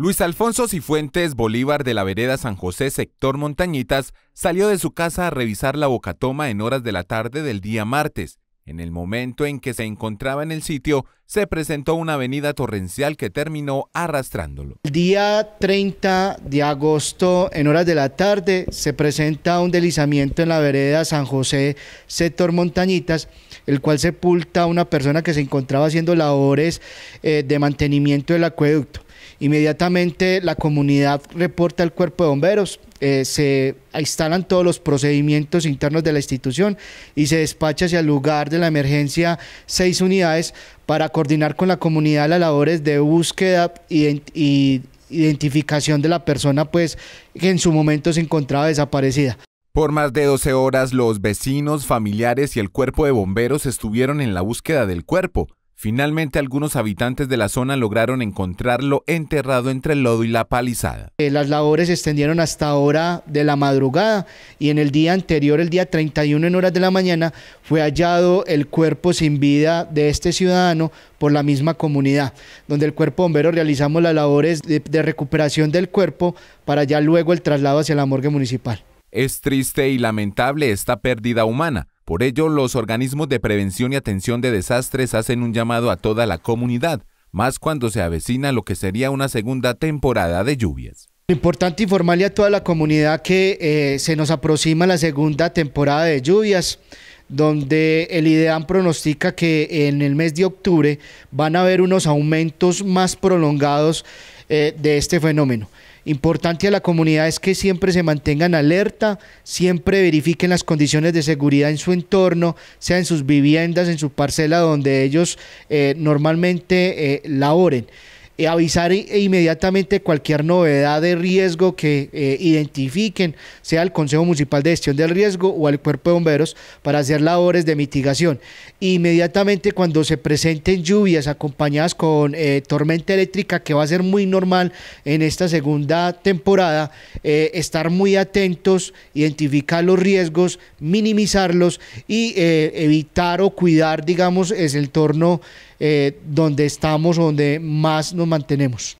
Luis Alfonso Cifuentes Bolívar de la vereda San José, sector Montañitas, salió de su casa a revisar la bocatoma en horas de la tarde del día martes. En el momento en que se encontraba en el sitio, se presentó una avenida torrencial que terminó arrastrándolo. El día 30 de agosto, en horas de la tarde, se presenta un deslizamiento en la vereda San José, sector Montañitas, el cual sepulta a una persona que se encontraba haciendo labores eh, de mantenimiento del acueducto. Inmediatamente la comunidad reporta al cuerpo de bomberos, eh, se instalan todos los procedimientos internos de la institución y se despacha hacia el lugar de la emergencia seis unidades para coordinar con la comunidad las labores de búsqueda e identificación de la persona pues que en su momento se encontraba desaparecida. Por más de 12 horas los vecinos, familiares y el cuerpo de bomberos estuvieron en la búsqueda del cuerpo. Finalmente algunos habitantes de la zona lograron encontrarlo enterrado entre el lodo y la palizada. Eh, las labores se extendieron hasta hora de la madrugada y en el día anterior, el día 31 en horas de la mañana, fue hallado el cuerpo sin vida de este ciudadano por la misma comunidad, donde el cuerpo bombero realizamos las labores de, de recuperación del cuerpo para ya luego el traslado hacia la morgue municipal. Es triste y lamentable esta pérdida humana por ello, los organismos de prevención y atención de desastres hacen un llamado a toda la comunidad, más cuando se avecina lo que sería una segunda temporada de lluvias. Importante informarle a toda la comunidad que eh, se nos aproxima la segunda temporada de lluvias donde el IDEAM pronostica que en el mes de octubre van a haber unos aumentos más prolongados eh, de este fenómeno. Importante a la comunidad es que siempre se mantengan alerta, siempre verifiquen las condiciones de seguridad en su entorno, sea en sus viviendas, en su parcela donde ellos eh, normalmente eh, laboren. Eh, avisar e inmediatamente cualquier novedad de riesgo que eh, identifiquen, sea el Consejo Municipal de Gestión del Riesgo o al Cuerpo de Bomberos, para hacer labores de mitigación. Inmediatamente cuando se presenten lluvias acompañadas con eh, tormenta eléctrica, que va a ser muy normal en esta segunda temporada, estar muy atentos, identificar los riesgos, minimizarlos y evitar o cuidar, digamos, es el entorno eh, donde estamos, donde más nos mantenemos.